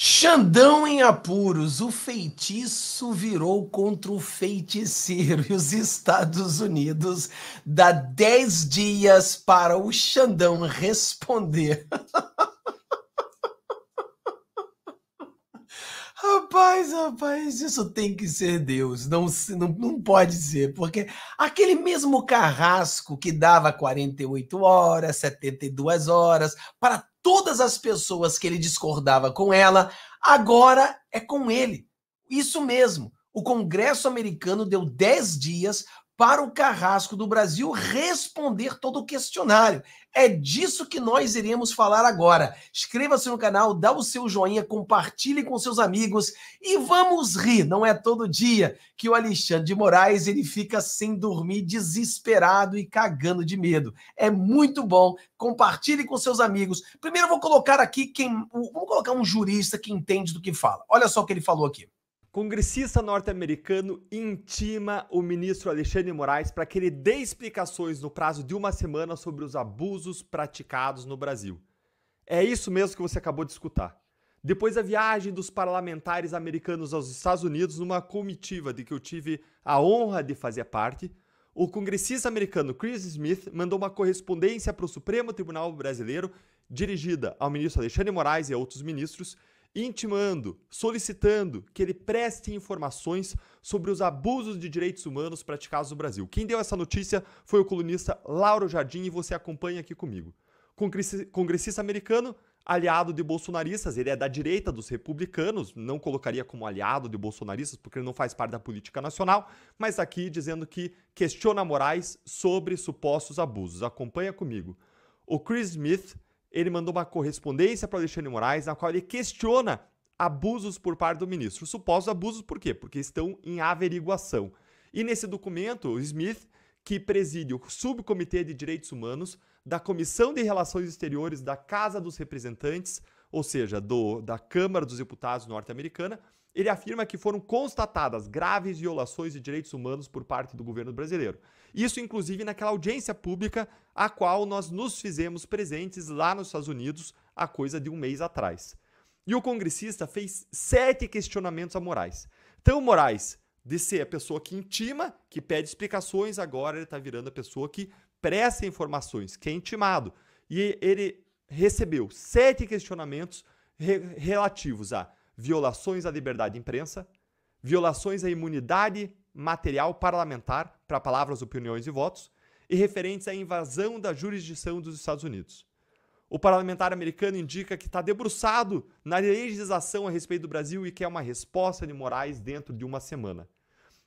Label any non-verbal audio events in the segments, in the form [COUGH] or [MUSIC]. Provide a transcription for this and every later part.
Xandão em apuros, o feitiço virou contra o feiticeiro e os Estados Unidos dá 10 dias para o Xandão responder. [LAUGHS] Mas, rapaz, isso tem que ser Deus, não, não, não pode ser, porque aquele mesmo carrasco que dava 48 horas, 72 horas, para todas as pessoas que ele discordava com ela, agora é com ele. Isso mesmo. O Congresso americano deu 10 dias para o carrasco do Brasil responder todo o questionário. É disso que nós iremos falar agora. Inscreva-se no canal, dá o seu joinha, compartilhe com seus amigos e vamos rir. Não é todo dia que o Alexandre de Moraes ele fica sem dormir, desesperado e cagando de medo. É muito bom. Compartilhe com seus amigos. Primeiro eu vou colocar aqui quem, vamos colocar um jurista que entende do que fala. Olha só o que ele falou aqui. Congressista norte-americano intima o ministro Alexandre Moraes para que ele dê explicações no prazo de uma semana sobre os abusos praticados no Brasil. É isso mesmo que você acabou de escutar. Depois da viagem dos parlamentares americanos aos Estados Unidos, numa comitiva de que eu tive a honra de fazer parte, o congressista americano Chris Smith mandou uma correspondência para o Supremo Tribunal Brasileiro, dirigida ao ministro Alexandre Moraes e a outros ministros, intimando, solicitando que ele preste informações sobre os abusos de direitos humanos praticados no Brasil. Quem deu essa notícia foi o colunista Lauro Jardim e você acompanha aqui comigo. Congressista americano, aliado de bolsonaristas, ele é da direita dos republicanos, não colocaria como aliado de bolsonaristas porque ele não faz parte da política nacional, mas tá aqui dizendo que questiona Moraes sobre supostos abusos. Acompanha comigo. O Chris Smith ele mandou uma correspondência para Alexandre Moraes, na qual ele questiona abusos por parte do ministro. Supostos abusos por quê? Porque estão em averiguação. E nesse documento, o Smith, que preside o Subcomitê de Direitos Humanos da Comissão de Relações Exteriores da Casa dos Representantes, ou seja, do, da Câmara dos Deputados norte-americana, ele afirma que foram constatadas graves violações de direitos humanos por parte do governo brasileiro. Isso, inclusive, naquela audiência pública a qual nós nos fizemos presentes lá nos Estados Unidos há coisa de um mês atrás. E o congressista fez sete questionamentos a Moraes. Então, Moraes, de ser a pessoa que intima, que pede explicações, agora ele está virando a pessoa que presta informações, que é intimado. E ele recebeu sete questionamentos re relativos a violações à liberdade de imprensa, violações à imunidade material parlamentar para palavras, opiniões e votos, e referentes à invasão da jurisdição dos Estados Unidos. O parlamentar americano indica que está debruçado na legislação a respeito do Brasil e quer uma resposta de Moraes dentro de uma semana.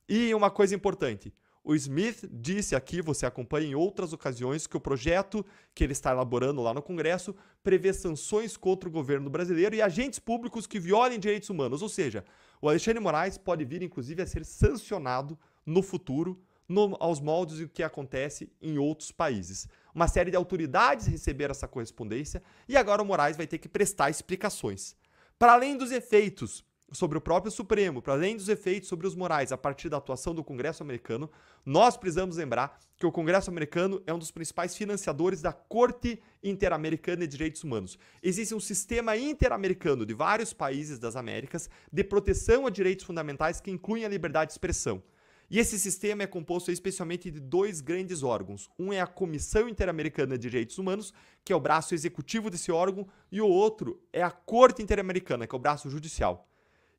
E uma coisa importante: o Smith disse aqui, você acompanha em outras ocasiões, que o projeto que ele está elaborando lá no Congresso prevê sanções contra o governo brasileiro e agentes públicos que violem direitos humanos. Ou seja, o Alexandre Moraes pode vir, inclusive, a ser sancionado no futuro no, aos moldes do que acontece em outros países. Uma série de autoridades receberam essa correspondência e agora o Moraes vai ter que prestar explicações. Para além dos efeitos sobre o próprio Supremo, para além dos efeitos sobre os morais a partir da atuação do Congresso americano, nós precisamos lembrar que o Congresso americano é um dos principais financiadores da Corte Interamericana de Direitos Humanos. Existe um sistema interamericano de vários países das Américas de proteção a direitos fundamentais que incluem a liberdade de expressão. E esse sistema é composto especialmente de dois grandes órgãos. Um é a Comissão Interamericana de Direitos Humanos, que é o braço executivo desse órgão, e o outro é a Corte Interamericana, que é o braço judicial.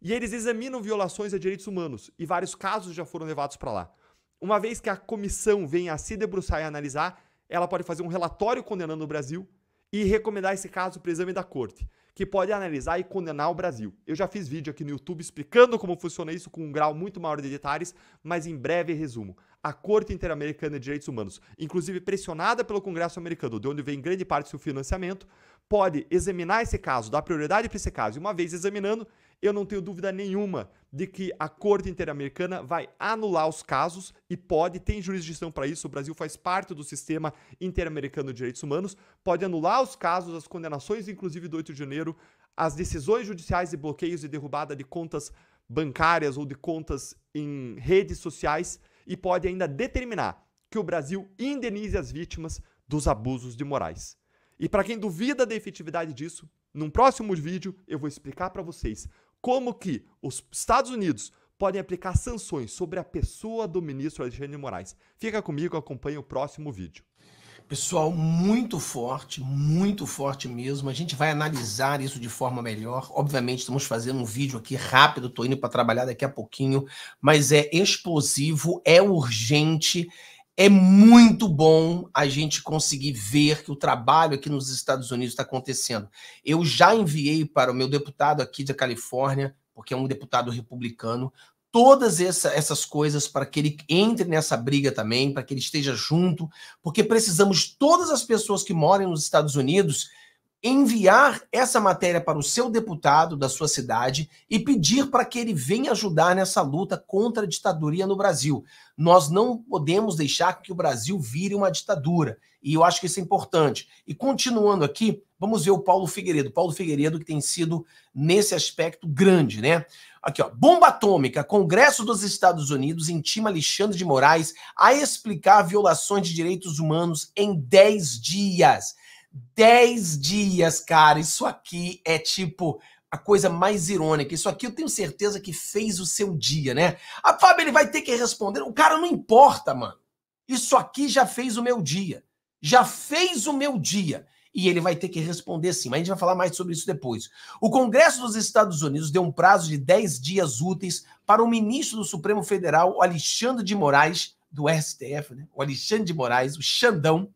E eles examinam violações a direitos humanos, e vários casos já foram levados para lá. Uma vez que a comissão venha a se debruçar e analisar, ela pode fazer um relatório condenando o Brasil e recomendar esse caso para o exame da corte, que pode analisar e condenar o Brasil. Eu já fiz vídeo aqui no YouTube explicando como funciona isso com um grau muito maior de detalhes, mas em breve resumo. A Corte Interamericana de Direitos Humanos, inclusive pressionada pelo Congresso americano, de onde vem grande parte do seu financiamento, pode examinar esse caso, dar prioridade para esse caso, e uma vez examinando, eu não tenho dúvida nenhuma de que a Corte Interamericana vai anular os casos e pode, tem jurisdição para isso, o Brasil faz parte do sistema interamericano de direitos humanos, pode anular os casos, as condenações, inclusive do 8 de janeiro, as decisões judiciais de bloqueios e derrubada de contas bancárias ou de contas em redes sociais e pode ainda determinar que o Brasil indenize as vítimas dos abusos de morais E para quem duvida da efetividade disso, num próximo vídeo eu vou explicar para vocês como que os Estados Unidos podem aplicar sanções sobre a pessoa do ministro Alexandre de Moraes. Fica comigo, acompanhe o próximo vídeo. Pessoal, muito forte, muito forte mesmo. A gente vai analisar isso de forma melhor. Obviamente, estamos fazendo um vídeo aqui rápido, estou indo para trabalhar daqui a pouquinho, mas é explosivo, é urgente é muito bom a gente conseguir ver que o trabalho aqui nos Estados Unidos está acontecendo. Eu já enviei para o meu deputado aqui da Califórnia, porque é um deputado republicano, todas essa, essas coisas para que ele entre nessa briga também, para que ele esteja junto, porque precisamos todas as pessoas que moram nos Estados Unidos enviar essa matéria para o seu deputado da sua cidade e pedir para que ele venha ajudar nessa luta contra a ditadura no Brasil. Nós não podemos deixar que o Brasil vire uma ditadura, e eu acho que isso é importante. E continuando aqui, vamos ver o Paulo Figueiredo. Paulo Figueiredo que tem sido nesse aspecto grande, né? Aqui, ó. Bomba atômica. Congresso dos Estados Unidos intima Alexandre de Moraes a explicar violações de direitos humanos em 10 dias. 10 dias, cara. Isso aqui é tipo a coisa mais irônica. Isso aqui eu tenho certeza que fez o seu dia, né? A Fábio, ele vai ter que responder. O cara não importa, mano. Isso aqui já fez o meu dia. Já fez o meu dia. E ele vai ter que responder sim, mas a gente vai falar mais sobre isso depois. O Congresso dos Estados Unidos deu um prazo de 10 dias úteis para o ministro do Supremo Federal, Alexandre de Moraes, do STF, né? O Alexandre de Moraes, o Xandão,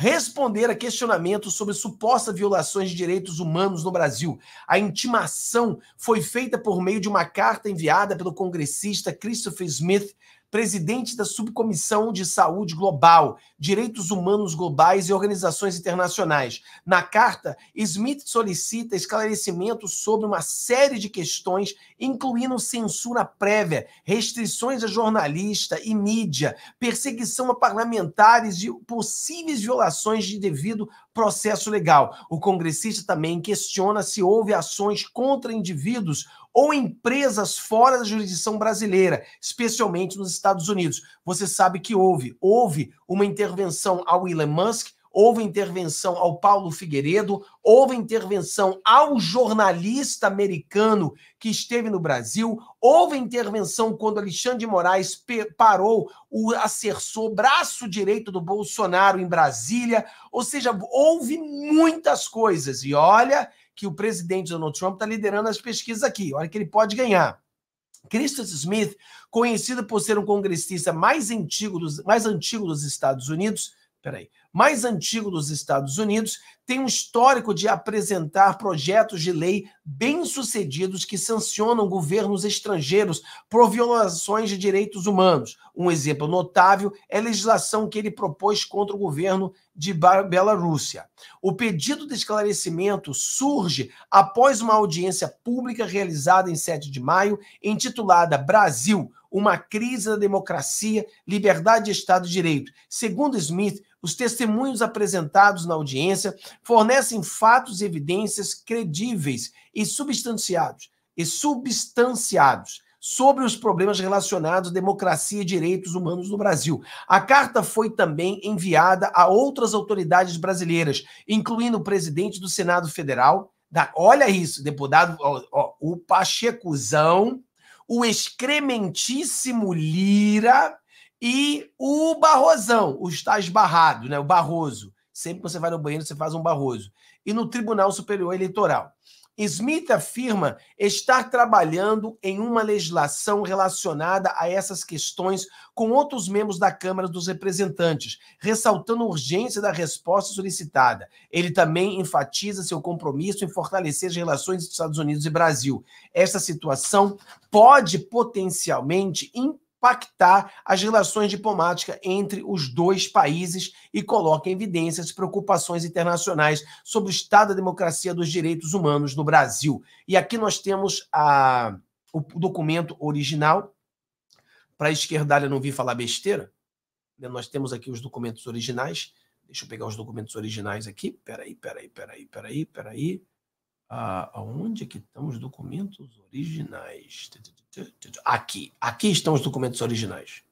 responder a questionamentos sobre supostas violações de direitos humanos no Brasil. A intimação foi feita por meio de uma carta enviada pelo congressista Christopher Smith presidente da Subcomissão de Saúde Global, Direitos Humanos Globais e Organizações Internacionais. Na carta, Smith solicita esclarecimentos sobre uma série de questões, incluindo censura prévia, restrições a jornalista e mídia, perseguição a parlamentares e possíveis violações de devido processo legal. O congressista também questiona se houve ações contra indivíduos ou empresas fora da jurisdição brasileira, especialmente nos Estados Unidos. Você sabe que houve, houve uma intervenção ao Elon Musk, houve intervenção ao Paulo Figueiredo, houve intervenção ao jornalista americano que esteve no Brasil, houve intervenção quando Alexandre de Moraes parou o assessor braço direito do Bolsonaro em Brasília, ou seja, houve muitas coisas. E olha que o presidente Donald Trump está liderando as pesquisas aqui. Olha que ele pode ganhar. Christopher Smith, conhecido por ser um congressista mais antigo dos, mais antigo dos Estados Unidos, peraí, mais antigo dos Estados Unidos, tem um histórico de apresentar projetos de lei bem-sucedidos que sancionam governos estrangeiros por violações de direitos humanos. Um exemplo notável é a legislação que ele propôs contra o governo de Bela-Rússia. O pedido de esclarecimento surge após uma audiência pública realizada em 7 de maio, intitulada Brasil, uma crise da democracia, liberdade de Estado de Direito. Segundo Smith, os testemunhos apresentados na audiência fornecem fatos e evidências credíveis e substanciados, e substanciados sobre os problemas relacionados à democracia e direitos humanos no Brasil. A carta foi também enviada a outras autoridades brasileiras, incluindo o presidente do Senado Federal, da, olha isso, deputado, ó, ó, o Pachecuzão, o excrementíssimo Lira e o barrosão, o está esbarrado, né? o barroso. Sempre que você vai no banheiro, você faz um barroso. E no Tribunal Superior Eleitoral. Smith afirma estar trabalhando em uma legislação relacionada a essas questões com outros membros da Câmara dos Representantes, ressaltando a urgência da resposta solicitada. Ele também enfatiza seu compromisso em fortalecer as relações entre Estados Unidos e Brasil. Essa situação pode potencialmente impedir pactar as relações diplomáticas entre os dois países e coloca em evidência as preocupações internacionais sobre o estado da democracia dos direitos humanos no Brasil. E aqui nós temos a, o documento original. Para a esquerdalha não vir falar besteira, né? nós temos aqui os documentos originais. Deixa eu pegar os documentos originais aqui. Peraí, peraí, peraí, peraí, peraí. Ah, aonde é que estão os documentos originais? Aqui. Aqui estão os documentos originais.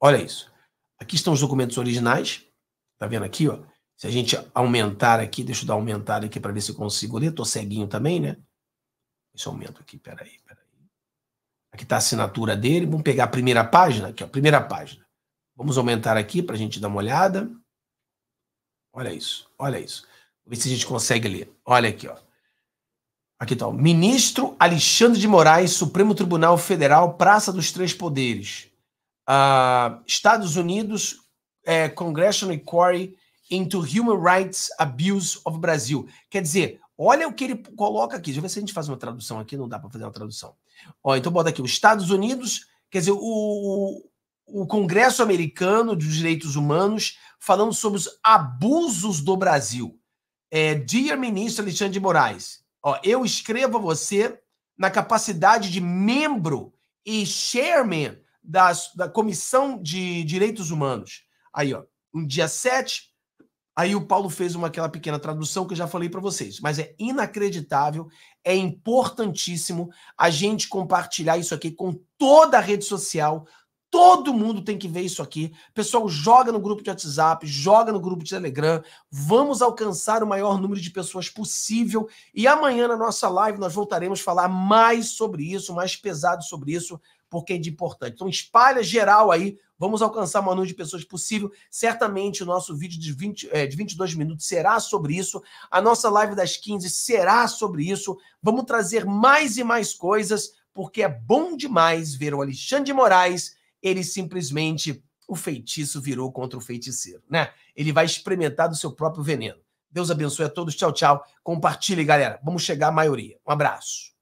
Olha isso. Aqui estão os documentos originais. Tá vendo aqui, ó? Se a gente aumentar aqui, deixa eu dar aumentar aqui para ver se eu consigo ler. Tô ceguinho também, né? Deixa eu aumento aqui, peraí, peraí. Aqui tá a assinatura dele. Vamos pegar a primeira página, aqui, a primeira página. Vamos aumentar aqui para a gente dar uma olhada. Olha isso, olha isso. Vamos ver se a gente consegue ler. Olha aqui, ó. Aqui está. Ministro Alexandre de Moraes, Supremo Tribunal Federal, Praça dos Três Poderes. Uh, Estados Unidos, é, Congressional Inquiry into Human Rights Abuse of Brazil. Quer dizer, olha o que ele coloca aqui. Deixa eu ver se a gente faz uma tradução aqui. Não dá para fazer uma tradução. Ó, então bota aqui. Os Estados Unidos, quer dizer, o, o Congresso americano dos direitos humanos falando sobre os abusos do Brasil. É, Dear ministro Alexandre de Moraes, Ó, eu escrevo a você na capacidade de membro e chairman das da Comissão de Direitos Humanos. Aí, ó, no dia 7, aí o Paulo fez uma aquela pequena tradução que eu já falei para vocês, mas é inacreditável, é importantíssimo a gente compartilhar isso aqui com toda a rede social, Todo mundo tem que ver isso aqui. Pessoal, joga no grupo de WhatsApp, joga no grupo de Telegram. Vamos alcançar o maior número de pessoas possível. E amanhã, na nossa live, nós voltaremos a falar mais sobre isso, mais pesado sobre isso, porque é de importante. Então, espalha geral aí. Vamos alcançar o maior número de pessoas possível. Certamente, o nosso vídeo de, 20, é, de 22 minutos será sobre isso. A nossa live das 15 será sobre isso. Vamos trazer mais e mais coisas, porque é bom demais ver o Alexandre de Moraes ele simplesmente o feitiço virou contra o feiticeiro, né? Ele vai experimentar do seu próprio veneno. Deus abençoe a todos. Tchau, tchau. Compartilhe, galera. Vamos chegar à maioria. Um abraço.